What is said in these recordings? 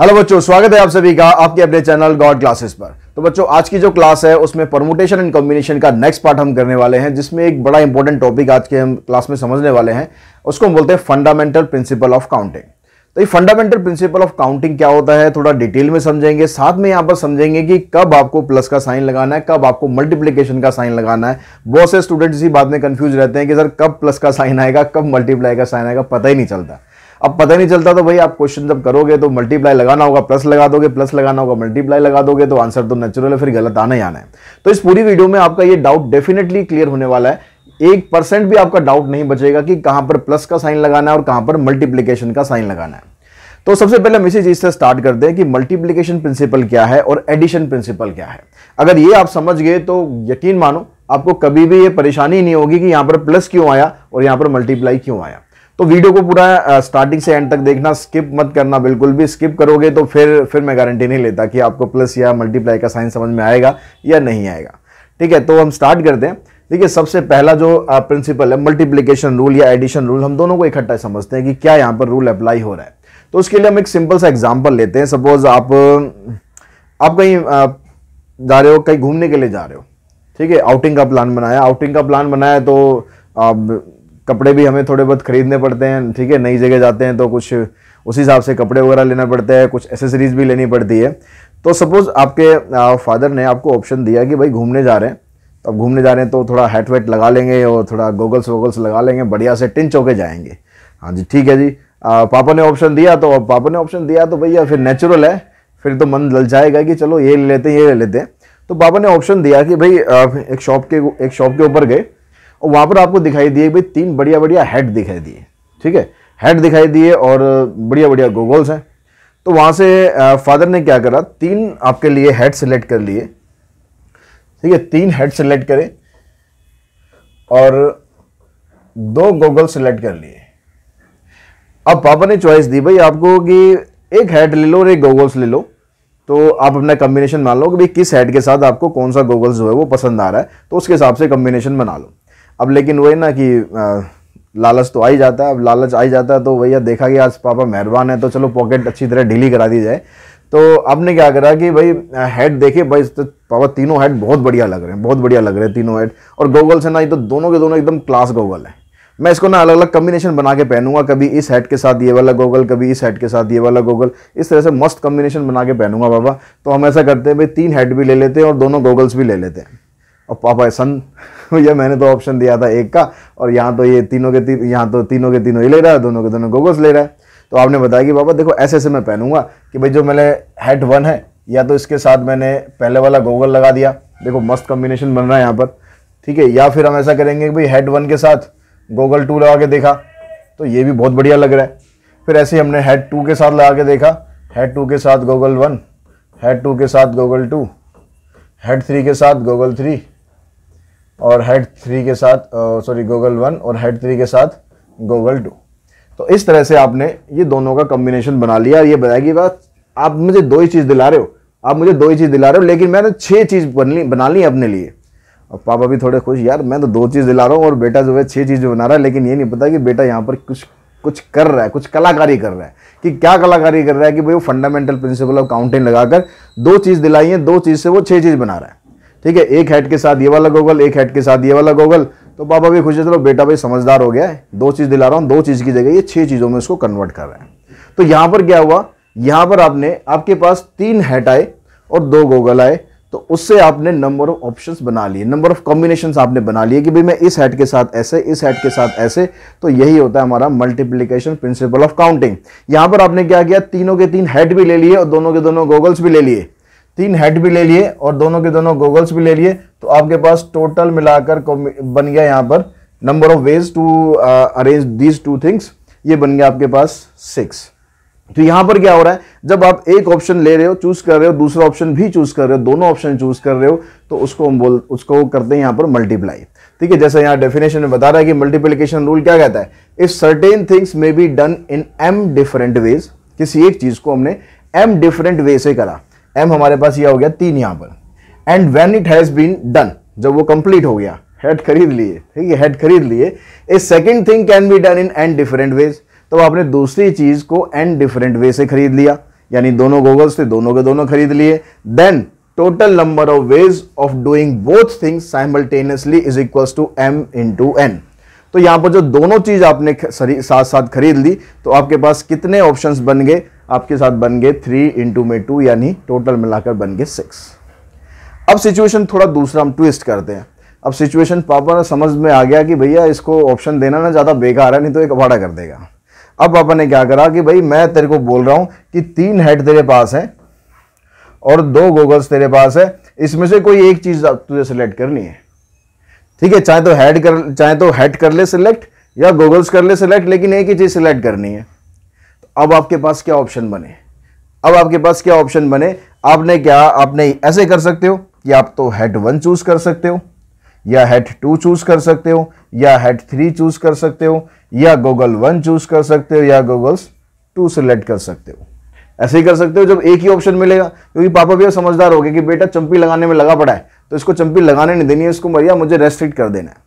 hello बच्चों स्वागत है आप सभी का आपके अपने चैनल गॉड क्लासेस पर तो बच्चों आज की जो क्लास है उसमें परमुटेशन एंड कॉम्बिनेशन का नेक्स्ट पार्ट हम करने वाले हैं जिसमें एक बड़ा इंपॉर्टेंट टॉपिक आज के हम क्लास में समझने वाले हैं उसको हम बोलते हैं फंडामेंटल प्रिंसिपल ऑफ काउंटिंग तो ये फंडामेंटल प्रिंसिपल ऑफ काउंटिंग क्या होता है थोड़ा डिटेल में समझेंगे साथ में यहाँ पर समझेंगे कि कब आपको प्लस का साइन लगाना है कब आपको मल्टीप्लीकेशन का साइन लगाना है बहुत से स्टूडेंट्स इसी बात में कन्फ्यूज रहते हैं कि सर कब प्लस का साइन आएगा कब मल्टीप्लाई का साइन आएगा पता ही नहीं चलता अब पता नहीं चलता तो भाई आप क्वेश्चन जब करोगे तो मल्टीप्लाई लगाना होगा प्लस लगा दोगे प्लस लगाना होगा मल्टीप्लाई लगा दोगे तो आंसर तो नेचुरल है फिर गलत आना ही आना है तो इस पूरी वीडियो में आपका ये डाउट डेफिनेटली क्लियर होने वाला है एक परसेंट भी आपका डाउट नहीं बचेगा कि कहां पर प्लस का साइन लगाना है और कहां पर मल्टीप्लीकेशन का साइन लगाना है तो सबसे पहले हम इसी चीज से स्टार्ट करते हैं कि मल्टीप्लीकेशन प्रिंसिपल क्या है और एडिशन प्रिंसिपल क्या है अगर ये आप समझ गए तो यकीन मानो आपको कभी भी ये परेशानी नहीं होगी कि यहाँ पर प्लस क्यों आया और यहाँ पर मल्टीप्लाई क्यों आया तो वीडियो को पूरा स्टार्टिंग से एंड तक देखना स्किप मत करना बिल्कुल भी स्किप करोगे तो फिर फिर मैं गारंटी नहीं लेता कि आपको प्लस या मल्टीप्लाई का साइन समझ में आएगा या नहीं आएगा ठीक है तो हम स्टार्ट करते हैं देखिए सबसे पहला जो प्रिंसिपल है मल्टीप्लीकेशन रूल या एडिशन रूल हम दोनों को इकट्ठा समझते हैं कि क्या यहाँ पर रूल अप्लाई हो रहा है तो उसके लिए हम एक सिंपल सा एग्जाम्पल लेते हैं सपोज आप आप कहीं जा रहे हो कहीं घूमने के लिए जा रहे हो ठीक है आउटिंग का प्लान बनाया आउटिंग का प्लान बनाया तो आप कपड़े भी हमें थोड़े बहुत ख़रीदने पड़ते हैं ठीक है नई जगह जाते हैं तो कुछ उसी हिसाब से कपड़े वगैरह लेना पड़ते हैं कुछ एसेसरीज़ भी लेनी पड़ती है तो सपोज़ आपके फादर ने आपको ऑप्शन दिया कि भाई घूमने जा रहे हैं तो अब घूमने जा रहे हैं तो थोड़ा हैट वेट लगा लेंगे और थोड़ा गोगल्स वोगल्स लगा लेंगे बढ़िया से टिंच होके जाएंगे हाँ जी ठीक है जी आ, पापा ने ऑप्शन दिया तो पापा ने ऑप्शन दिया तो भैया फिर नेचुरल है फिर तो मन लल जाएगा कि चलो ये ले लेते हैं ये ले लेते हैं तो पापा ने ऑप्शन दिया कि भाई एक शॉप के एक शॉप के ऊपर गए और वहाँ पर आपको दिखाई दिए भाई तीन बढ़िया बढ़िया हेड दिखाई दिए ठीक है हेड दिखाई दिए और बढ़िया बढ़िया गोगल्स हैं तो वहाँ से फादर ने क्या करा तीन आपके लिए हेड सेलेक्ट कर लिए ठीक है तीन हेड सेलेक्ट करें और दो गोगल सेलेक्ट कर लिए अब पापा ने चॉइस दी भाई आपको कि एक हेड ले लो और एक गोगल्स ले लो तो आप अपना कम्बिनेशन मान लो कि भाई किस हेड के साथ आपको कौन सा गोगल्स जो है वो पसंद आ रहा है तो उसके हिसाब से कम्बिनेशन बना लो अब लेकिन वही ना कि लालच तो आ ही जाता है अब लालच आ ही जाता है तो भैया देखा कि आज पापा मेहरबान है तो चलो पॉकेट अच्छी तरह ढीली करा दी जाए तो आपने क्या करा कि भाई हेड देखे भाई तो पापा तीनों हेड बहुत बढ़िया लग रहे हैं बहुत बढ़िया लग रहे हैं तीनों हेड और गोगल्स से ना ये तो दोनों के दोनों एकदम क्लास गोगल है मैं इसको ना अलग अलग कम्बिनेशन बना के पहनूंगा कभी इस हेड के साथ ये वाला गोगल कभी इस हेड के साथ ये वाला गोगल इस तरह से मस्त कम्बिनेशन बना के पहनूंगा बाबा तो हम ऐसा करते हैं भाई तीन हेड भी ले लेते हैं और दोनों गोगल्स भी ले लेते हैं और पापा सन ये मैंने तो ऑप्शन दिया था एक का और यहाँ तो ये तीनों के तीन यहाँ तो तीनों के तीनों ही ले रहा है दोनों के दोनों गोगोस ले रहा है तो आपने बताया कि पापा देखो ऐसे ऐसे मैं पहनूंगा कि भाई जो मैंने हेड वन है या तो इसके साथ मैंने पहले वाला गोगल लगा दिया देखो मस्त कॉम्बिनेशन बन रहा है यहाँ पर ठीक है या फिर हम ऐसा करेंगे कि भाई हेड वन के साथ गोगल टू लगा के देखा तो ये भी बहुत बढ़िया लग रहा है फिर ऐसे ही हमने हेड टू के साथ लगा के देखा हेड टू के साथ गोगल वन हेड टू के साथ गोगल टू हेड थ्री के साथ गोगल थ्री और हेड थ्री के साथ सॉरी गूगल वन और हेड थ्री के साथ गूगल टू तो इस तरह से आपने ये दोनों का कॉम्बिनेशन बना लिया ये बताया कि बात आप मुझे दो ही चीज़ दिला रहे हो आप मुझे दो ही चीज़ दिला रहे हो लेकिन मैंने छः चीज़ ली बना ली अपने लिए और पापा भी थोड़े खुश यार मैं तो दो चीज़ दिला रहा हूँ और बेटा जो है छः चीज़ बना रहा है लेकिन ये नहीं पता कि बेटा यहाँ पर कुछ कुछ कर रहा है कुछ कलाकारी कर रहा है कि क्या कलाकारी कर रहा है कि भाई वो फंडामेंटल प्रिंसिपल ऑफ काउंटिंग लगाकर दो चीज़ दिलाई है दो चीज़ से वो छः चीज़ बना रहा है ठीक है एक हेड के साथ ये वाला गोगल एक हेड के साथ ये वाला गोगल तो पापा भी खुश है चलो बेटा भाई समझदार हो गया है दो चीज़ दिला रहा हूँ दो चीज़ की जगह ये छह चीज़ों में इसको कन्वर्ट कर रहे हैं तो यहाँ पर क्या हुआ यहाँ पर आपने आपके पास तीन हेट आए और दो गोगल आए तो उससे आपने नंबर ऑफ ऑप्शंस बना लिए नंबर ऑफ कॉम्बिनेशन आपने बना लिए कि भाई मैं इस हेड के साथ ऐसे इस हेड के साथ ऐसे तो यही होता है हमारा मल्टीप्लीकेशन प्रिंसिपल ऑफ काउंटिंग यहां पर आपने क्या किया तीनों के तीन हेड भी ले लिए और दोनों के दोनों गोगल्स भी ले लिए तीन हेड भी ले लिए और दोनों के दोनों गोगल्स भी ले लिए तो आपके पास टोटल मिलाकर बन गया यहाँ पर number of ways to arrange these two things ये बन गया आपके पास सिक्स तो यहां पर क्या हो रहा है जब आप एक ऑप्शन ले रहे हो चूज कर रहे हो दूसरा ऑप्शन भी चूज कर रहे हो दोनों ऑप्शन चूज कर रहे हो तो उसको हम बोल उसको करते हैं यहां पर मल्टीप्लाई ठीक है जैसे यहाँ डेफिनेशन में बता रहा है कि मल्टीप्लीकेशन रूल क्या कहता है if certain things may be done in m different ways किसी एक चीज को हमने एम डिफरेंट वे से करा एम हमारे पास यह हो गया तीन यहाँ पर and when it has been done जब वो कंप्लीट हो गया हेड खरीद लिए ठीक है हेड खरीद लिए a second thing can be done in n different ways तो आपने दूसरी चीज़ को एंड डिफरेंट वे से खरीद लिया यानी दोनों गोगल्स थे दोनों के दोनों खरीद लिए then total number of ways of doing both things simultaneously is equals to m to n तो यहां पर जो दोनों चीज़ आपने साथ साथ खरीद ली तो आपके पास कितने ऑप्शंस बन गए आपके साथ बन गए थ्री इंटू में टू यानी टोटल मिलाकर बन गए सिक्स अब सिचुएशन थोड़ा दूसरा हम ट्विस्ट करते हैं अब सिचुएशन पापा समझ में आ गया कि भैया इसको ऑप्शन देना ना ज़्यादा बेकार है नहीं तो एक अभाड़ा कर देगा अब पापा ने क्या करा कि भाई मैं तेरे को बोल रहा हूँ कि तीन हेड तेरे पास है और दो गोगल्स तेरे पास है इसमें से कोई एक चीज़ तुझे सिलेक्ट करनी है ठीक है चाहे तो हेड कर चाहे तो हेड कर ले सिलेक्ट या गोगल्स कर ले सिलेक्ट लेकिन एक ही चीज़ सिलेक्ट करनी है अब आपके पास क्या ऑप्शन बने अब आपके पास क्या ऑप्शन बने आपने क्या आपने ऐसे कर सकते हो कि आप तो हेड वन चूज कर सकते हो या हेड टू चूज कर सकते हो या हेड थ्री चूज कर सकते हो या गूगल वन चूज कर सकते हो या गूगल्स टू सिलेक्ट कर सकते हो ऐसे ही कर सकते हो जब एक ही ऑप्शन मिलेगा क्योंकि पापा भी समझदार हो गए कि बेटा चंपी लगाने में लगा पड़ा है तो इसको चंपी लगाने नहीं देनी है इसको मरिया मुझे रेस्ट्रिक्ट कर देना है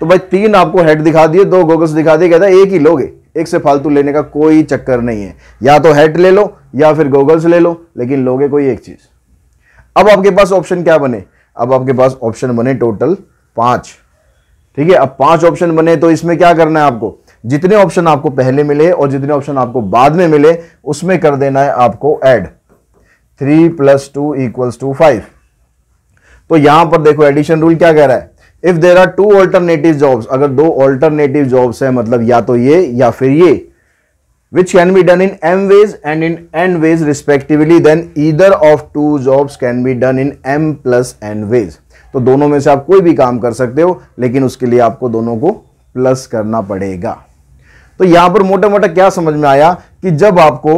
तो भाई तीन आपको हेड दिखा दिए दो गोगल्स दिखा दिए कहता एक ही लोगे एक से फालतू लेने का कोई चक्कर नहीं है या तो हेड ले लो या फिर गोगल्स ले लो लेकिन लोगे कोई एक चीज़ अब आपके पास ऑप्शन क्या बने अब आपके पास ऑप्शन बने टोटल पांच ठीक है अब पांच ऑप्शन बने तो इसमें क्या करना है आपको जितने ऑप्शन आपको पहले मिले और जितने ऑप्शन आपको बाद में मिले उसमें कर देना है आपको add three plus two equals to five तो यहां पर देखो एडिशन रूल क्या कह रहा है if there are two alternative jobs अगर दो ऑल्टरनेटिव जॉब्स है मतलब या तो ये या फिर ये which can be done in m ways and in n ways respectively then either of two jobs can be done in m plus n ways तो दोनों में से आप कोई भी काम कर सकते हो लेकिन उसके लिए आपको दोनों को प्लस करना पड़ेगा तो यहां पर मोटा मोटा क्या समझ में आया कि जब आपको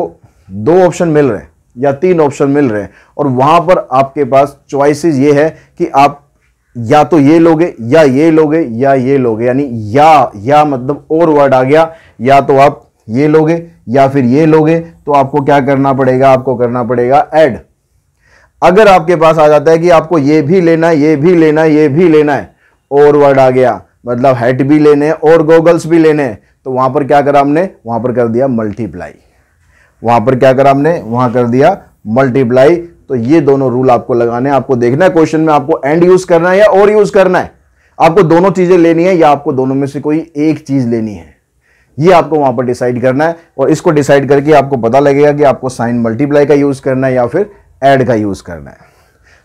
दो ऑप्शन मिल रहे हैं या तीन ऑप्शन मिल रहे हैं और वहां पर आपके पास चॉइसेस ये है कि आप या तो ये लोगे या ये लोगे या ये लोगे यानी या या मतलब और वर्ड आ गया या तो आप ये लोगे या फिर ये लोगे तो आपको क्या करना पड़ेगा आपको करना पड़ेगा ऐड अगर आपके पास आ जाता है कि आपको ये भी लेना है ये भी लेना है ये भी लेना है और वर्ड आ गया मतलब हेट भी लेने हैं और गोगल्स भी लेने हैं तो वहां पर क्या करा हमने वहां पर कर दिया मल्टीप्लाई वहां पर क्या करा हमने वहां कर दिया मल्टीप्लाई तो ये दोनों रूल आपको लगाने आपको देखना है क्वेश्चन में आपको एंड यूज करना है या और यूज करना है आपको दोनों चीजें लेनी है या आपको दोनों में से कोई एक चीज लेनी है ये आपको वहां पर डिसाइड करना है और इसको डिसाइड करके आपको पता लगेगा कि आपको साइन मल्टीप्लाई का यूज करना है या फिर एड का यूज करना है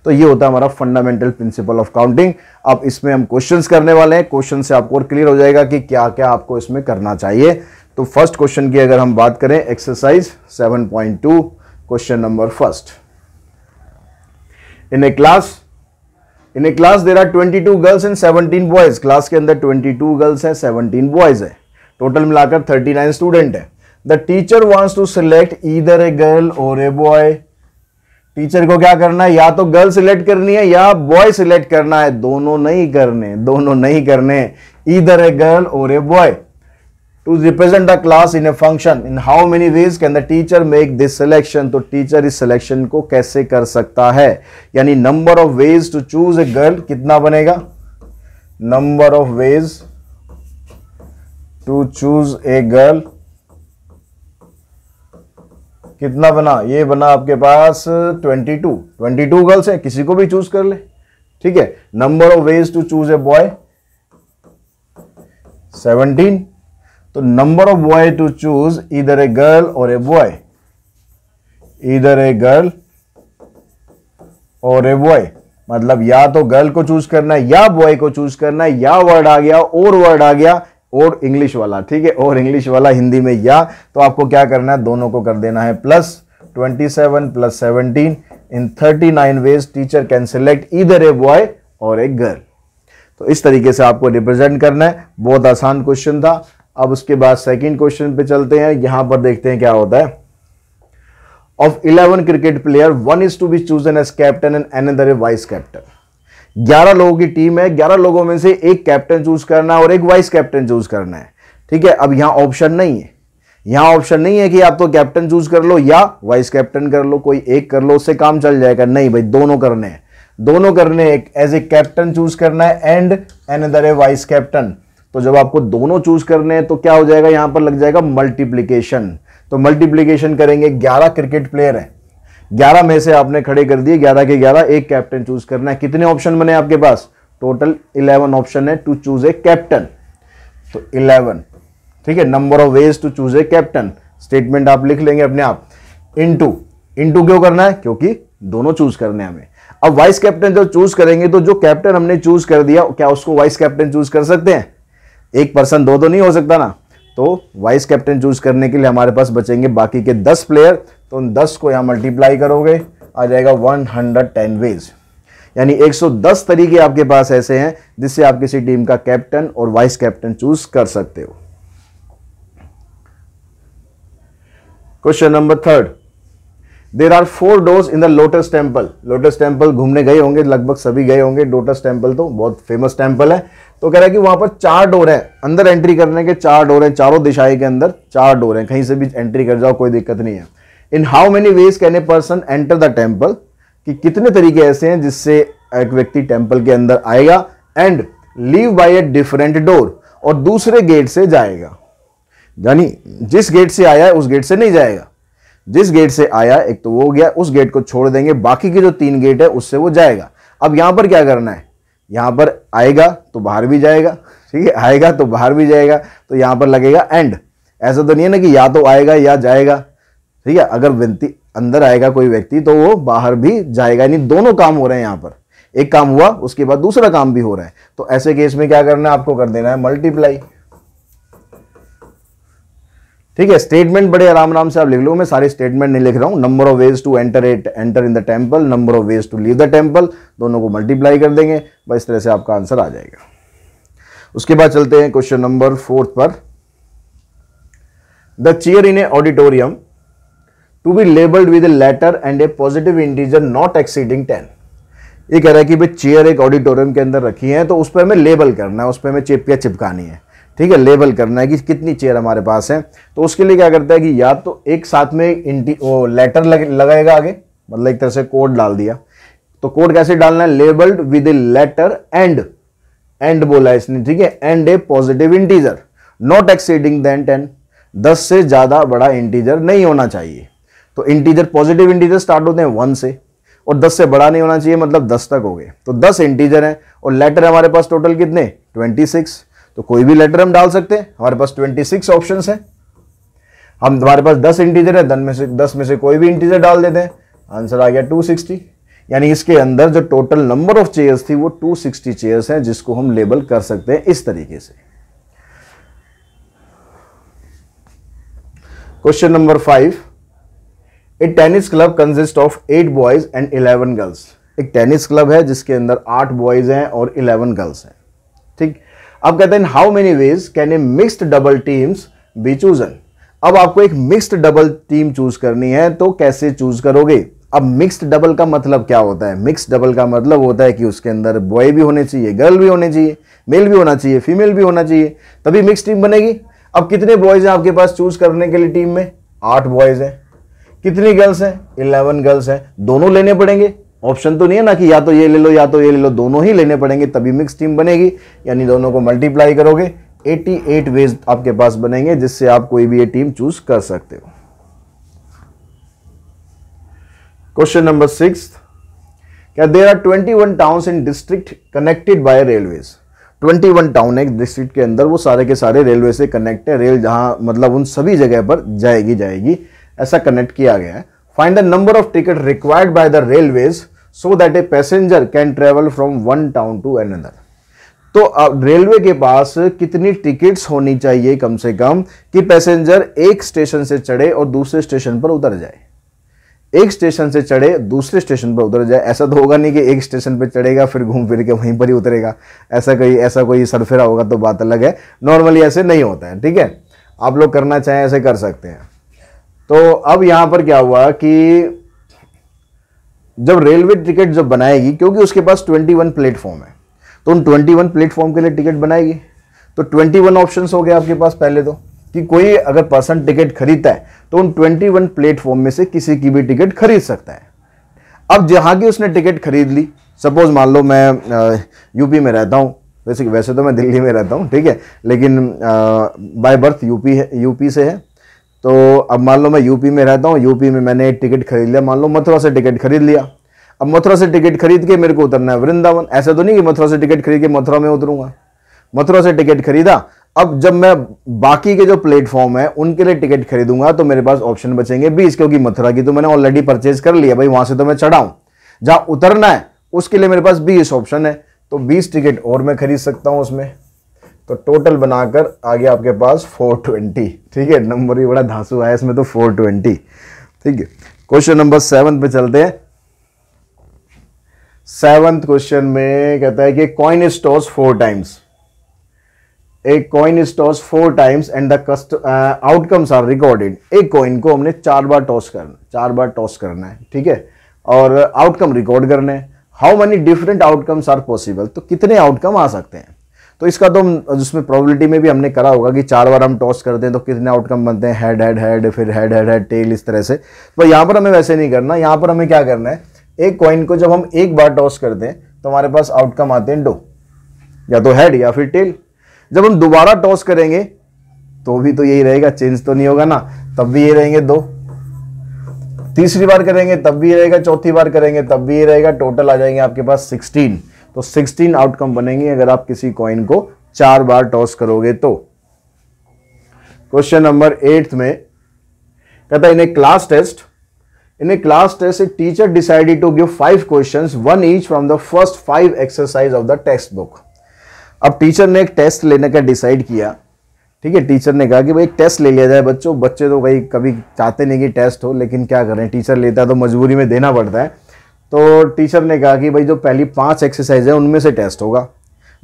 तो ये होता है हमारा फंडामेंटल प्रिंसिपल ऑफ काउंटिंग अब इसमें हम क्वेश्चंस करने वाले हैं क्वेश्चन से आपको और क्लियर हो जाएगा कि क्या क्या आपको इसमें करना चाहिए तो फर्स्ट क्वेश्चन की अगर हम बात करें exercise 7.2 question number first in a class in a class there are two girls and 17 boys class के अंदर 22 गर्ल्स हैं 17 बॉयज हैं टोटल मिलाकर 39 स्टूडेंट है the teacher wants to select either a girl or a boy teacher को क्या करना है या तो गर्ल सिलेक्ट करनी है या बॉय सिलेक्ट करना है दोनों नहीं करने दोनों नहीं करने either a girl or a boy to represent the class in a function in how many ways can the teacher make this selection तो teacher इस selection को कैसे कर सकता है यानी number of ways to choose a girl कितना बनेगा number of ways to choose a girl कितना बना ये बना आपके पास 22 22 गर्ल्स हैं किसी को भी चूज कर ले ठीक है number of ways to choose a boy 17 तो number of boy to choose either a girl or a boy इधर a girl or a boy मतलब या तो गर्ल को चूज करना है या बॉय को चूज करना है या वर्ड आ गया और वर्ड आ गया और इंग्लिश वाला ठीक है और इंग्लिश वाला हिंदी में या तो आपको क्या करना है दोनों को कर देना है plus 27 plus 17 in 39 ways teacher can select either a boy और ए गर्ल तो इस तरीके से आपको रिप्रेजेंट करना है बहुत आसान क्वेश्चन था अब उसके बाद सेकंड क्वेश्चन पे चलते हैं यहां पर देखते हैं क्या होता है of eleven cricket player one is to be chosen as captain and an a vice captain ग्यारह लोगों की टीम है ग्यारह लोगों में से एक कैप्टन चूज करना है और एक वाइस कैप्टन चूज करना है ठीक है अब यहां ऑप्शन नहीं है यहां ऑप्शन नहीं है कि आप तो कैप्टन चूज कर लो या वाइस कैप्टन कर लो कोई एक कर लो उससे काम चल जाएगा नहीं भाई दोनों करने हैं दोनों करने एज ए कैप्टन चूज करना है and an other a vice captain तो जब आपको दोनों चूज करने हैं तो क्या हो जाएगा यहां पर लग जाएगा मल्टीप्लीकेशन तो मल्टीप्लीकेशन करेंगे ग्यारह क्रिकेट प्लेयर है ग्यारह में से आपने खड़े कर दिए ग्यारह के ग्यारह एक कैप्टन चूज करना है कितने ऑप्शन बने आपके पास टोटल इलेवन ऑप्शन है टू चूज ए कैप्टन तो इलेवन ठीक है number of ways to choose a captain statement आप लिख लेंगे अपने आप इन टू क्यों करना है क्योंकि दोनों चूज करने हमें अब वाइस कैप्टन जब चूज करेंगे तो जो कैप्टन हमने चूज कर दिया क्या उसको वाइस कैप्टन चूज कर सकते हैं एक पर्सन दो दो नहीं हो सकता ना तो वाइस कैप्टन चूज करने के लिए हमारे पास बचेंगे बाकी के दस प्लेयर तो उन दस को यहाँ मल्टीप्लाई करोगे आ जाएगा वन हंड्रेड टेन वेज यानी एक सौ दस तरीके आपके पास ऐसे हैं जिससे आप किसी टीम का कैप्टन और वाइस कैप्टन चूज कर सकते हो question number third there are four doors in the lotus temple lotus temple घूमने गए होंगे लगभग सभी गए होंगे लोटस टेम्पल तो बहुत फेमस टेम्पल है तो कह रहा है कि वहाँ पर चार डोर हैं अंदर एंट्री करने के चार डोर हैं चारों दिशाएं के अंदर चार डोर हैं कहीं से भी एंट्री कर जाओ कोई दिक्कत नहीं है in how many ways can a person enter the temple कि कितने तरीके ऐसे हैं जिससे एक व्यक्ति टेम्पल के अंदर आएगा and leave by a different door और दूसरे गेट से जाएगा यानी जिस गेट से आया है उस गेट से नहीं जाएगा जिस गेट से आया एक तो वो गया उस गेट को छोड़ देंगे बाकी के जो तीन गेट है उससे वो जाएगा अब यहां पर क्या करना है यहां पर आएगा तो बाहर भी जाएगा ठीक है आएगा तो बाहर भी जाएगा तो यहां पर लगेगा एंड ऐसा तो नहीं है ना कि या तो आएगा या जाएगा ठीक है अगर व्यक्ति अंदर आएगा कोई व्यक्ति तो वो बाहर भी जाएगा यानी दोनों काम हो रहे हैं यहां पर एक काम हुआ उसके बाद दूसरा काम भी हो रहा है तो ऐसे केस में क्या करना है आपको कर देना है मल्टीप्लाई ठीक है स्टेटमेंट बड़े आराम आराम से आप लिख लो मैं सारे स्टेटमेंट नहीं लिख रहा हूं number of ways to enter at enter in the temple number of ways to leave the temple दोनों को मल्टीप्लाई कर देंगे बस इस तरह से आपका आंसर आ जाएगा उसके बाद चलते हैं क्वेश्चन नंबर फोर्थ पर the chair in a auditorium to be labelled with a letter and a positive integer not exceeding ten ये कह रहा है कि भाई चेयर एक ऑडिटोरियम के अंदर रखी है तो उस पर हमें लेबल करना है उस पर हमें चेपिया चिपकानी है ठीक है लेबल करना है कि कितनी चेयर हमारे पास है तो उसके लिए क्या करता है कि या तो एक साथ में इंटी वो लेटर लग, लगाएगा आगे मतलब एक तरह से कोड डाल दिया तो कोड कैसे डालना है labelled with a letter and and बोला इसने ठीक है and a positive integer not exceeding than ten दस से ज़्यादा बड़ा इंटीजर नहीं होना चाहिए तो इंटीजर पॉजिटिव इंटीजर स्टार्ट होते हैं वन से और दस से बड़ा नहीं होना चाहिए मतलब दस तक हो गए तो दस इंटीजर हैं और लेटर हमारे पास टोटल कितने ट्वेंटी सिक्स तो कोई भी लेटर हम डाल सकते हैं हमारे पास 26 ऑप्शन है हम हमारे पास 10 इंटीजर है दस में से दस में से कोई भी इंटीजर डाल देते हैं आंसर आ गया 260 यानी इसके अंदर जो टोटल नंबर ऑफ चेयर्स थी वो 260 चेयर्स हैं जिसको हम लेबल कर सकते हैं इस तरीके से question number five a tennis club consist of eight boys and eleven girls एक टेनिस क्लब है जिसके अंदर आठ बॉयज हैं और इलेवन गर्ल्स हैं ठीक है अब कहते हैं how many ways can a mixed double teams be chosen अब आपको एक मिक्स्ड डबल टीम चूज करनी है तो कैसे चूज करोगे अब मिक्स्ड डबल का मतलब क्या होता है मिक्स्ड डबल का मतलब होता है कि उसके अंदर बॉय भी होने चाहिए गर्ल भी होने चाहिए मेल भी होना चाहिए फीमेल भी होना चाहिए तभी मिक्स टीम बनेगी अब कितने बॉयज़ हैं आपके पास चूज करने के लिए टीम में आठ बॉयज़ हैं कितनी गर्ल्स हैं इलेवन गर्ल्स हैं दोनों लेने पड़ेंगे ऑप्शन तो नहीं है ना कि या तो ये ले लो या तो ये ले लो दोनों ही लेने पड़ेंगे तभी मिक्स टीम बनेगी यानी दोनों को मल्टीप्लाई करोगे 88 वेज आपके पास बनेंगे जिससे आप कोई भी ये टीम चूज कर सकते हो क्वेश्चन नंबर सिक्स क्या there are twenty one towns in district connected by railways 21 town है डिस्ट्रिक्ट के अंदर वो सारे के सारे रेलवे से कनेक्ट है रेल जहां मतलब उन सभी जगह पर जाएगी जाएगी ऐसा कनेक्ट किया गया है find the number of ticket required by the railways so that a passenger can travel from one town to another तो अब रेलवे के पास कितनी टिकट्स होनी चाहिए कम से कम कि पैसेंजर एक स्टेशन से चढ़े और दूसरे स्टेशन पर उतर जाए एक स्टेशन से चढ़े दूसरे स्टेशन पर उतर जाए ऐसा तो होगा नहीं कि एक स्टेशन पर चढ़ेगा फिर घूम फिर के वहीं पर ही उतरेगा ऐसा कोई ऐसा कोई सरफेरा होगा तो बात अलग है नॉर्मली ऐसे नहीं होता है ठीक है आप लोग करना चाहें ऐसे कर सकते हैं तो अब यहाँ पर क्या हुआ कि जब रेलवे टिकट जब बनाएगी क्योंकि उसके पास 21 प्लेटफॉर्म है तो उन 21 प्लेटफॉर्म के लिए टिकट बनाएगी तो 21 ऑप्शंस हो गए आपके पास पहले तो कि कोई अगर पर्सन टिकट खरीदता है तो उन 21 प्लेटफॉर्म में से किसी की भी टिकट खरीद सकता है अब जहाँ की उसने टिकट खरीद ली सपोज मान लो मैं यूपी में रहता हूँ वैसे वैसे तो मैं दिल्ली में रहता हूँ ठीक है लेकिन बाय बर्थ यूपी है यूपी से है तो अब मान लो मैं यूपी में रहता हूँ यूपी में मैंने एक टिकट खरीद लिया मान लो मथुरा से टिकट खरीद लिया अब मथुरा से टिकट खरीद के मेरे को उतरना है वृंदावन ऐसा तो नहीं कि मथुरा से टिकट खरीद के मथुरा में उतरूंगा मथुरा से टिकट खरीदा अब जब मैं बाकी के जो प्लेटफॉर्म है उनके लिए टिकट खरीदूंगा तो मेरे पास ऑप्शन बचेंगे बीस क्योंकि मथुरा की तो मैंने ऑलरेडी परचेज कर लिया भाई वहां से तो मैं चढ़ाऊँ जहाँ उतरना है उसके लिए मेरे पास बीस ऑप्शन है तो बीस टिकट और मैं खरीद सकता हूँ उसमें तो टोटल बनाकर आ गया आपके पास 420 ठीक है नंबर भी बड़ा धांसू आया इसमें तो 420 ठीक है क्वेश्चन नंबर सेवन पे चलते हैं सेवंथ क्वेश्चन में कहता है कि कॉइन स्टोर्स फोर टाइम्स एक coin stores four times and the cast outcomes are recorded एक कॉइन को हमने चार बार टॉस करना चार बार टॉस करना है ठीक है और आउटकम रिकॉर्ड करने how many different outcomes are possible तो कितने आउटकम आ सकते हैं तो इसका तो उसमें प्रोबेबिलिटी में भी हमने करा होगा कि चार बार हम टॉस करते हैं तो कितने आउटकम बनते हैं हेड हेड हेड फिर हेड हेड हेड टेल इस तरह से पर तो यहाँ पर हमें वैसे नहीं करना यहाँ पर हमें क्या करना है एक कॉइन को जब हम एक बार टॉस करते हैं तो हमारे पास आउटकम आते हैं दो या तो हेड या फिर टेल जब हम दोबारा टॉस करेंगे तो भी तो यही रहेगा चेंज तो नहीं होगा ना तब भी ये रहेंगे दो तीसरी बार करेंगे तब भी रहेगा चौथी बार करेंगे तब भी ये रहेगा टोटल आ जाएंगे आपके पास सिक्सटीन तो 16 आउटकम बनेंगे अगर आप किसी कॉइन को चार बार टॉस करोगे तो क्वेश्चन नंबर एट्थ में कहता है in a class test In a class test, a teacher decided to give five questions, one each from the first five exercise of the text अब टीचर ने एक टेस्ट लेने का डिसाइड किया ठीक है टीचर ने कहा कि भाई एक टेस्ट ले लिया जाए बच्चों बच्चे तो भाई कभी चाहते नहीं कि टेस्ट हो लेकिन क्या करें टीचर लेता है तो मजबूरी में देना पड़ता है तो टीचर ने कहा कि भाई जो पहली पांच एक्सरसाइज है उनमें से टेस्ट होगा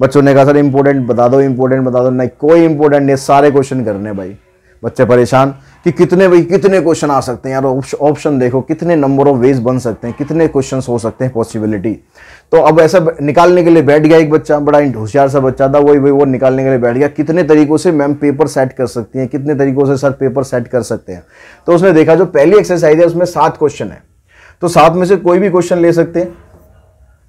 बच्चों ने कहा सर इंपॉर्टेंट बता दो इंपॉर्टेंट बता दो नहीं कोई इंपॉर्टेंट नहीं सारे क्वेश्चन करने भाई बच्चे परेशान कि कितने भाई कितने क्वेश्चन आ सकते हैं यार ऑप्शन देखो कितने नंबर ऑफ वेज बन सकते हैं कितने क्वेश्चन हो सकते हैं पॉसिबिलिटी तो अब ऐसा निकालने के लिए बैठ गया एक बच्चा बड़ा होशियार सा बच्चा था वही वही वो निकालने के लिए बैठ गया कितने तरीकों से मैम पेपर सेट कर सकती हैं कितने तरीकों से सर पेपर सेट कर सकते हैं तो उसने देखा जो पहली एक्सरसाइज है उसमें सात क्वेश्चन है तो सात में से कोई भी क्वेश्चन ले सकते हैं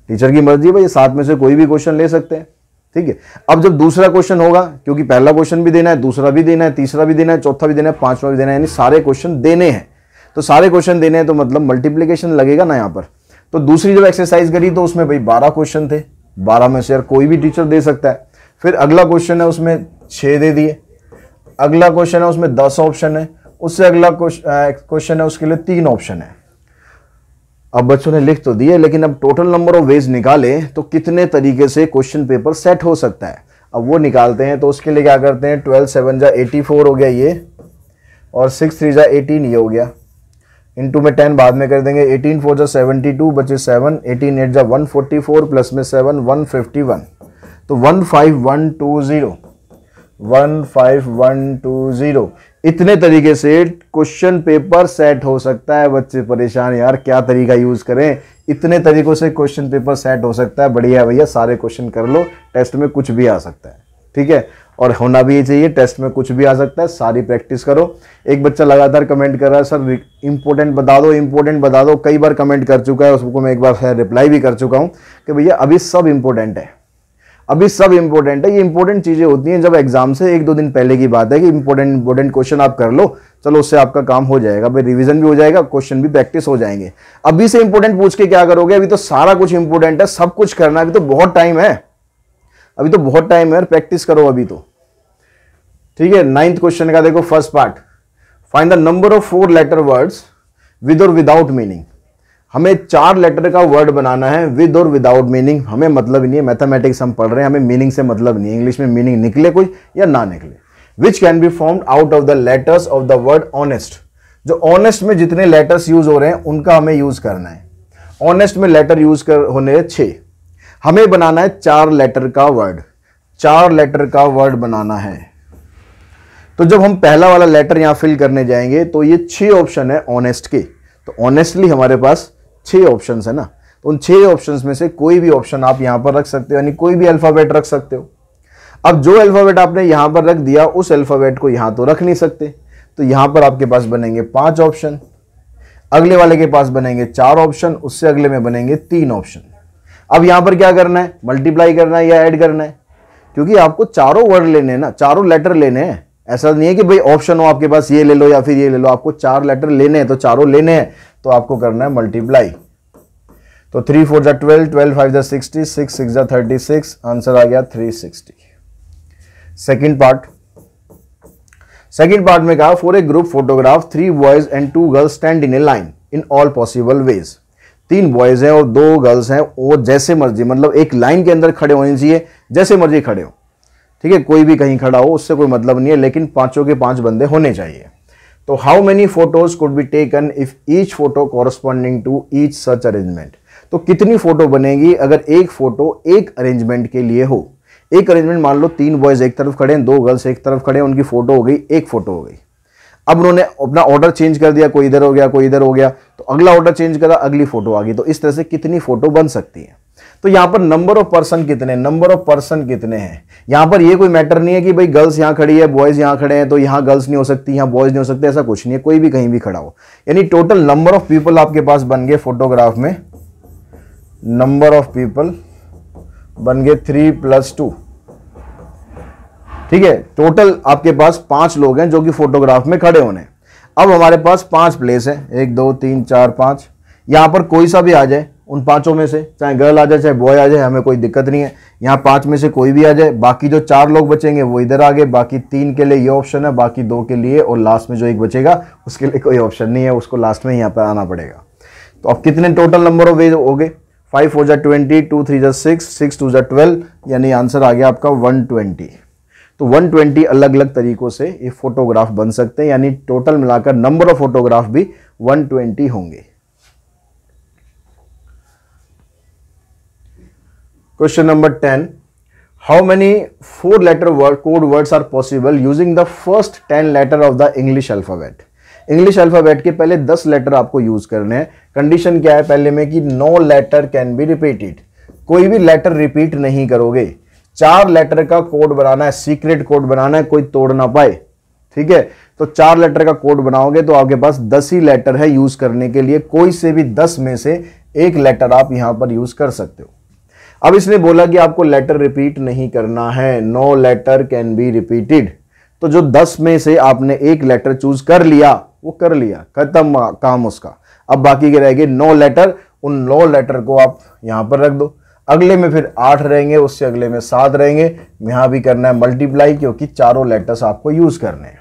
टीचर की मर्जी है भाई सात में से कोई भी क्वेश्चन ले सकते हैं ठीक है अब जब दूसरा क्वेश्चन होगा क्योंकि पहला क्वेश्चन भी देना है दूसरा भी देना है तीसरा भी देना है चौथा भी देना है पांचवा भी देना है यानी सारे क्वेश्चन देने हैं तो सारे क्वेश्चन देने हैं तो मतलब मल्टीप्लीकेशन लगेगा ना यहाँ पर तो दूसरी जब एक्सरसाइज करी तो उसमें भाई बारह क्वेश्चन थे बारह में से यार कोई भी टीचर दे सकता है फिर अगला क्वेश्चन है उसमें छः दे दिए अगला क्वेश्चन है उसमें दस ऑप्शन है उससे अगला क्वेश्चन है उसके लिए तीन ऑप्शन है अब बच्चों ने लिख तो दिए लेकिन अब टोटल नंबर ऑफ वेज निकाले तो कितने तरीके से क्वेश्चन पेपर सेट हो सकता है अब वो निकालते हैं तो उसके लिए क्या करते हैं ट्वेल्व सेवन जा एटी फोर हो गया ये और सिक्स थ्री जा एटीन ये हो गया टू में टेन बाद में कर देंगे एटीन फोर जा सेवेंटी टू बचे सेवन एटीन एट जा वन फोर्टी फोर प्लस में सेवन वन फिफ्टी वन तो one five one two zero one five one two zero इतने तरीके से क्वेश्चन पेपर सेट हो सकता है बच्चे परेशान यार क्या तरीका यूज़ करें इतने तरीकों से क्वेश्चन पेपर सेट हो सकता है बढ़िया भैया सारे क्वेश्चन कर लो टेस्ट में कुछ भी आ सकता है ठीक है और होना भी चाहिए टेस्ट में कुछ भी आ सकता है सारी प्रैक्टिस करो एक बच्चा लगातार कमेंट कर रहा है सर इंपॉर्टेंट बता दो इंपॉर्टेंट बता दो कई बार कमेंट कर चुका है उसको मैं एक बार रिप्लाई भी कर चुका हूँ कि भैया अभी सब इंपॉर्टेंट है अभी सब इंपॉर्टेंट है ये इंपॉर्टेंट चीज़ें होती हैं जब एग्जाम से एक दो दिन पहले की बात है कि इंपॉर्टेंट इंपॉर्टेंट क्वेश्चन आप कर लो चलो उससे आपका काम हो जाएगा भाई रिवीजन भी हो जाएगा क्वेश्चन भी प्रैक्टिस हो जाएंगे अभी से इंपॉर्टेंट पूछ के क्या करोगे अभी तो सारा कुछ इंपॉर्टेंट है सब कुछ करना अभी तो बहुत टाइम है अभी तो बहुत टाइम है प्रैक्टिस तो करो अभी तो ठीक है नाइन्थ क्वेश्चन का देखो first part find the number of four letter words with और विदाउट मीनिंग हमें चार लेटर का वर्ड बनाना है विद और विदाउट मीनिंग हमें मतलब नहीं है मैथमेटिक्स हम पढ़ रहे हैं हमें मीनिंग से मतलब नहीं है इंग्लिश में मीनिंग निकले कुछ या ना निकले which can be formed out of the letters of the word honest जो ऑनेस्ट में जितने लेटर्स यूज हो रहे हैं उनका हमें यूज करना है ऑनेस्ट में लेटर यूज कर होने हैं हमें बनाना है चार लेटर का वर्ड चार लेटर का वर्ड बनाना है तो जब हम पहला वाला लेटर यहां फिल करने जाएंगे तो ये छः ऑप्शन है ऑनेस्ट के तो ऑनेस्टली हमारे पास छः ऑप्शन है ना तो उन छः ऑप्शन में से कोई भी ऑप्शन आप यहाँ पर रख सकते हो यानी कोई भी अल्फ़ाबेट रख सकते हो अब जो अल्फ़ाबेट आपने यहाँ पर रख दिया उस अल्फ़ाबेट को यहाँ तो रख नहीं सकते तो यहाँ पर आपके पास बनेंगे पाँच ऑप्शन अगले वाले के पास बनेंगे चार ऑप्शन उससे अगले में बनेंगे तीन ऑप्शन अब यहाँ पर क्या करना है मल्टीप्लाई करना है या ऐड करना है क्योंकि आपको चारों वर्ड लेने हैं ना चारों लेटर लेने हैं ऐसा नहीं है कि भाई ऑप्शन हो आपके पास ये ले लो या फिर ये ले लो आपको चार लेटर लेने हैं तो चारों लेने हैं तो आपको करना है मल्टीप्लाई तो थ्री फोर जा ट्वेल्व ट्वेल्व फाइव जा सिक्सटी सिक्स सिक्स जा थर्टी सिक्स आंसर आ गया three sixty second part second part में कहा for a group photograph three boys and two girls stand in a line in all possible ways तीन boys हैं और दो गर्ल्स हैं वो जैसे मर्जी मतलब एक लाइन के अंदर खड़े होने चाहिए जैसे मर्जी खड़े हो ठीक है कोई भी कहीं खड़ा हो उससे कोई मतलब नहीं है लेकिन पांचों के पांच बंदे होने चाहिए तो how many photos could be taken if each photo corresponding to each such arrangement तो कितनी फोटो बनेगी अगर एक फोटो एक अरेंजमेंट के लिए हो एक अरेंजमेंट मान लो तीन बॉयज एक तरफ खड़े हैं दो गर्ल्स एक तरफ खड़े हैं उनकी फोटो हो गई एक फोटो हो गई अब उन्होंने अपना ऑर्डर चेंज कर दिया कोई इधर हो गया कोई इधर हो गया तो अगला ऑर्डर चेंज करा अगली फोटो आ गई तो इस तरह से कितनी फोटो बन सकती है तो यहां पर नंबर ऑफ पर्सन कितने नंबर ऑफ पर्सन कितने हैं यहां पर ये कोई मैटर नहीं है कि भाई गर्ल्स यहां खड़ी है बॉयज़ यहां खड़े हैं तो यहां गर्ल्स नहीं हो सकती यहां बॉयज़ नहीं हो सकते ऐसा कुछ नहीं है कोई भी कहीं भी खड़ा हो यानी टोटल नंबर ऑफ पीपल आपके पास बन गए फोटोग्राफ में नंबर ऑफ पीपल बन गए थ्री प्लस टू ठीक है टोटल आपके पास पांच लोग हैं जो कि फोटोग्राफ में खड़े होने अब हमारे पास पांच प्लेस है एक दो तीन चार पांच यहां पर कोई सा भी आ जाए उन पांचों में से चाहे गर्ल आ जाए चाहे बॉय आ जाए हमें कोई दिक्कत नहीं है यहाँ पांच में से कोई भी आ जाए बाकी जो चार लोग बचेंगे वो इधर आ गए बाकी तीन के लिए ये ऑप्शन है बाकी दो के लिए और लास्ट में जो एक बचेगा उसके लिए कोई ऑप्शन नहीं है उसको लास्ट में यहाँ पर आना पड़ेगा तो अब कितने टोटल नंबर ऑफ वेज हो गए फाइव फोर जै ट्वेंटी टू थ्री जै सिक्स सिक्स टू जै ट्वेल्व यानी आंसर आ गया आपका वन ट्वेंटी तो 120 अलग अलग तरीकों से ये फोटोग्राफ बन सकते हैं यानी टोटल मिलाकर नंबर ऑफ फोटोग्राफ भी 120 होंगे question number ten how many four letter word code words are possible using the first ten letter of the English alphabet English alphabet के पहले दस लेटर आपको यूज़ करने हैं कंडीशन क्या है पहले में कि no letter can be repeated कोई भी लेटर रिपीट नहीं करोगे चार लेटर का कोड बनाना है सीक्रेट कोड बनाना है कोई तोड़ ना पाए ठीक है तो चार लेटर का कोड बनाओगे तो आपके पास दस ही लेटर है यूज़ करने के लिए कोई से भी दस में से एक लेटर आप यहाँ पर यूज़ कर सकते हो अब इसने बोला कि आपको लेटर रिपीट नहीं करना है no letter can be repeated तो जो दस में से आपने एक लेटर चूज कर लिया वो कर लिया खत्म काम उसका अब बाकी के रह गए नौ लेटर उन नौ लेटर को आप यहां पर रख दो अगले में फिर आठ रहेंगे उससे अगले में सात रहेंगे यहां भी करना है मल्टीप्लाई क्योंकि चारों लेटर्स आपको यूज़ करने हैं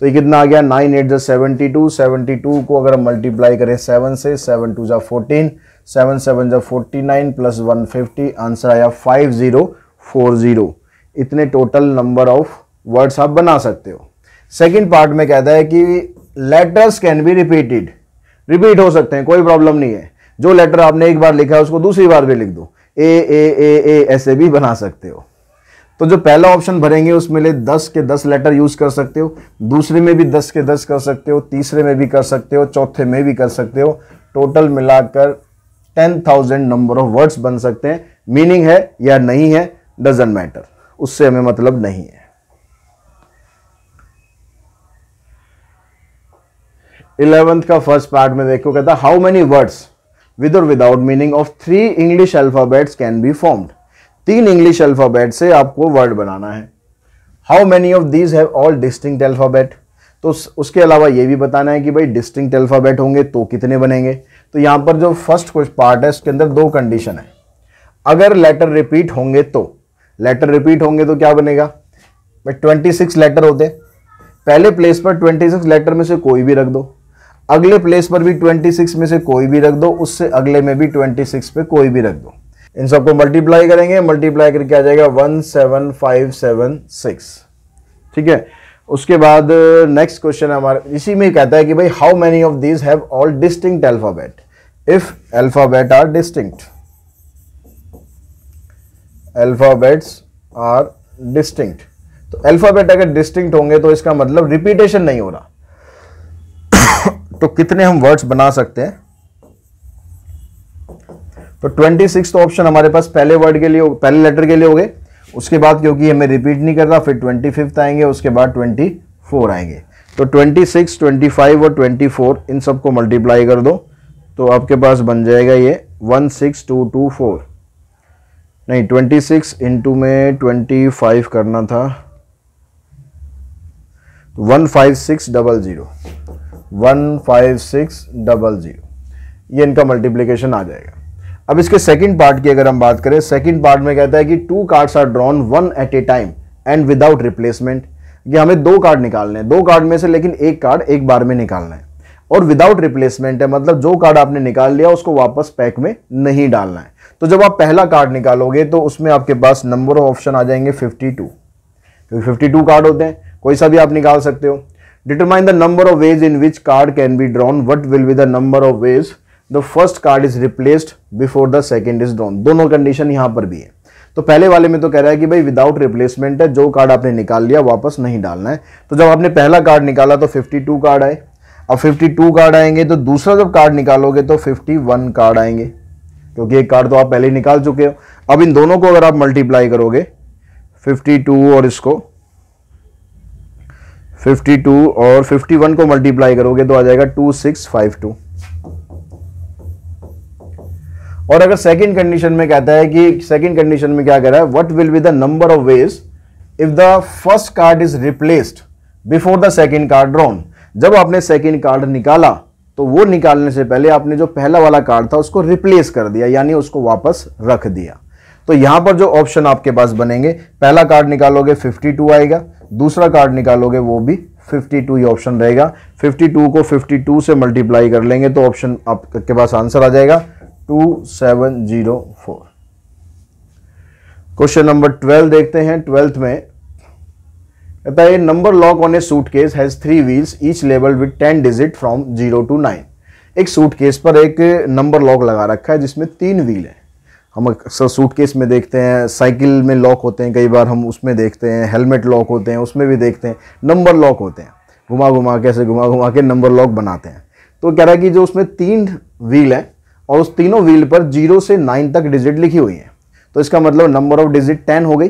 तो ये कितना आ गया नाइन एट जो सेवेंटी टू सेवेंटी टू को अगर हम मल्टीप्लाई करें सेवन से सेवन टू जो फोर्टीन सेवन सेवन जब forty nine plus one fifty answer आया फाइव ज़ीरो फोर ज़ीरो इतने टोटल नंबर ऑफ वर्ड्स आप बना सकते हो सेकंड पार्ट में कहता है कि letters can be repeated repeat हो सकते हैं कोई प्रॉब्लम नहीं है जो लेटर आपने एक बार लिखा है उसको दूसरी बार भी लिख दो ए ए ए ए ऐसे भी बना सकते हो तो जो पहला ऑप्शन भरेंगे उसमें ले दस के दस लेटर यूज कर सकते हो दूसरे में भी दस के दस कर सकते हो तीसरे में भी कर सकते हो चौथे में भी कर सकते हो टोटल मिलाकर ten thousand number of words बन सकते हैं मीनिंग है या नहीं है डजेंट मैटर उससे हमें मतलब नहीं है इलेवेंथ का फर्स्ट पार्ट में देखो कहता हाउ मेनी वर्ड्स विद और without meaning of three English alphabets can be formed तीन इंग्लिश अल्फाबेट से आपको वर्ड बनाना है how many of these have all distinct alphabet तो उसके अलावा ये भी बताना है कि भाई डिस्टिंक्ट अल्फाबेट होंगे तो कितने बनेंगे तो यहां पर जो फर्स्ट पार्ट है उसके अंदर दो कंडीशन है अगर लेटर रिपीट होंगे तो लेटर रिपीट होंगे तो क्या बनेगा ट्वेंटी सिक्स लेटर होते पहले प्लेस पर ट्वेंटी सिक्स लेटर में से कोई भी रख दो अगले प्लेस पर भी ट्वेंटी सिक्स में से कोई भी रख दो उससे अगले में भी ट्वेंटी सिक्स पे कोई भी रख दो इन सबको मल्टीप्लाई करेंगे मल्टीप्लाई करके आ जाएगा one seven five seven six ठीक है उसके बाद नेक्स्ट क्वेश्चन हमारा इसी में कहता है कि भाई how many of these have all distinct alphabet if alphabet are distinct alphabets are distinct तो अल्फ़ाबेट अगर डिस्टिंक्ट होंगे तो इसका मतलब रिपीटेशन नहीं हो रहा तो कितने हम वर्ड्स बना सकते हैं तो ट्वेंटी सिक्स ऑप्शन हमारे पास पहले वर्ड के लिए पहले लेटर के लिए हो गए उसके बाद क्योंकि ये मैं रिपीट नहीं कर रहा फिर ट्वेंटी फिफ्थ आएंगे उसके बाद ट्वेंटी फोर आएंगे तो ट्वेंटी सिक्स ट्वेंटी फाइव और ट्वेंटी फोर इन सबको मल्टीप्लाई कर दो तो आपके पास बन जाएगा ये one six two two four नहीं ट्वेंटी सिक्स इंटू में ट्वेंटी फाइव करना था तो one five six double zero one five six double zero ये इनका मल्टीप्लीकेशन आ जाएगा अब इसके सेकंड पार्ट की अगर हम बात करें सेकंड पार्ट में कहता है कि two cards are drawn one at a time and without replacement कि हमें दो कार्ड निकालने हैं दो कार्ड में से लेकिन एक कार्ड एक बार में निकालना है और विदाउट रिप्लेसमेंट है मतलब जो कार्ड आपने निकाल लिया उसको वापस पैक में नहीं डालना है तो जब आप पहला कार्ड निकालोगे तो उसमें आपके पास नंबर ऑफ ऑप्शन आ जाएंगे 52 क्योंकि फिफ्टी टू कार्ड होते हैं कोई सा भी आप निकाल सकते हो determine the number of ways in which card can be drawn what will be the number of ways the first card is replaced before the second is drawn दोनों कंडीशन यहां पर भी है तो पहले वाले में तो कह रहा है कि भाई विदाउट रिप्लेसमेंट है जो कार्ड आपने निकाल लिया वापस नहीं डालना है तो जब आपने पहला कार्ड निकाला तो 52 कार्ड आए अब 52 कार्ड आएंगे तो दूसरा जब कार्ड निकालोगे तो 51 कार्ड आएंगे क्योंकि एक कार्ड तो आप पहले निकाल चुके हो अब इन दोनों को अगर आप मल्टीप्लाई करोगे फिफ्टी और इसको फिफ्टी और फिफ्टी को मल्टीप्लाई करोगे तो आ जाएगा टू और अगर सेकंड कंडीशन में कहता है कि सेकंड कंडीशन में क्या कह रहा है what will be the number of ways if the first card is replaced before the second card drawn जब आपने सेकंड कार्ड निकाला तो वो निकालने से पहले आपने जो पहला वाला कार्ड था उसको रिप्लेस कर दिया यानी उसको वापस रख दिया तो यहां पर जो ऑप्शन आपके पास बनेंगे पहला कार्ड निकालोगे फिफ्टी आएगा दूसरा कार्ड निकालोगे वो भी 52 ही ऑप्शन रहेगा 52 को 52 से मल्टीप्लाई कर लेंगे तो ऑप्शन आपके पास आंसर आ जाएगा two seven zero four question number 12 देखते हैं ट्वेल्थ में कहता है number lock on a suitcase has three wheels each level with ten digit from zero to nine एक सूटकेस पर एक नंबर लॉक लगा रखा है जिसमें तीन व्हील है हम अक्सर सूटकेस में देखते हैं साइकिल में लॉक होते हैं कई बार हम उसमें देखते हैं हेलमेट लॉक होते हैं उसमें भी देखते हैं नंबर लॉक होते हैं घुमा घुमा के ऐसे घुमा घुमा के नंबर लॉक बनाते हैं तो कह रहा है कि जो उसमें तीन व्हील है और उस तीनों व्हील पर जीरो से नाइन तक डिजिट लिखी हुई है तो इसका मतलब नंबर ऑफ डिजिट टेन हो गई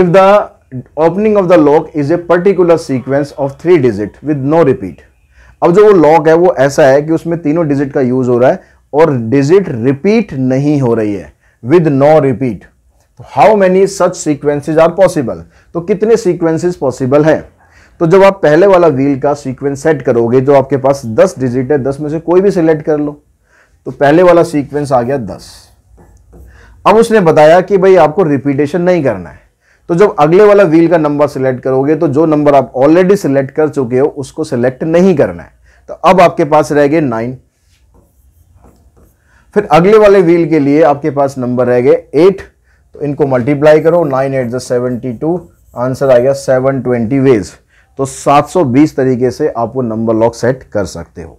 if the opening of the lock is a particular sequence of three digit with no repeat अब जो वो लॉक है वो ऐसा है कि उसमें तीनों डिजिट का यूज हो रहा है और डिजिट रिपीट नहीं हो रही है with no repeat how many such sequences are possible तो कितने सीक्वेंसेज पॉसिबल है तो जब आप पहले वाला व्हील का सीक्वेंस सेट करोगे जो आपके पास 10 डिजिट है 10 में से कोई भी सिलेक्ट कर लो तो पहले वाला सीक्वेंस आ गया दस अब उसने बताया कि भाई आपको रिपीटेशन नहीं करना है तो जब अगले वाला व्हील का नंबर सिलेक्ट करोगे तो जो नंबर आप ऑलरेडी सिलेक्ट कर चुके हो उसको सिलेक्ट नहीं करना है तो अब आपके पास रह गए नाइन फिर अगले वाले व्हील के लिए आपके पास नंबर रह गए एट तो इनको मल्टीप्लाई करो nine eight seventy two answer आ गया सेवन ट्वेंटी वेज तो 720 तरीके से आप वो नंबर लॉक सेट कर सकते हो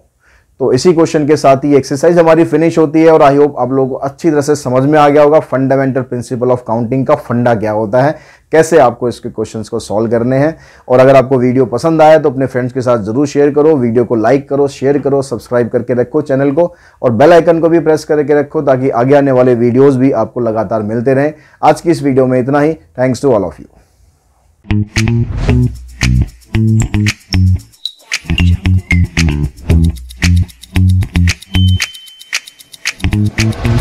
तो इसी क्वेश्चन के साथ ही एक्सरसाइज हमारी फिनिश होती है और आई होप आप लोगों को अच्छी तरह से समझ में आ गया होगा फंडामेंटल प्रिंसिपल ऑफ काउंटिंग का फंडा क्या होता है कैसे आपको इसके क्वेश्चंस को सॉल्व करने हैं और अगर आपको वीडियो पसंद आया तो अपने फ्रेंड्स के साथ जरूर शेयर करो वीडियो को लाइक करो शेयर करो सब्सक्राइब करके रखो चैनल को और बेल आइकन को भी प्रेस करके रखो ताकि आगे आने वाले वीडियोज़ भी आपको लगातार मिलते रहें आज की इस वीडियो में इतना ही thanks to all of you Thank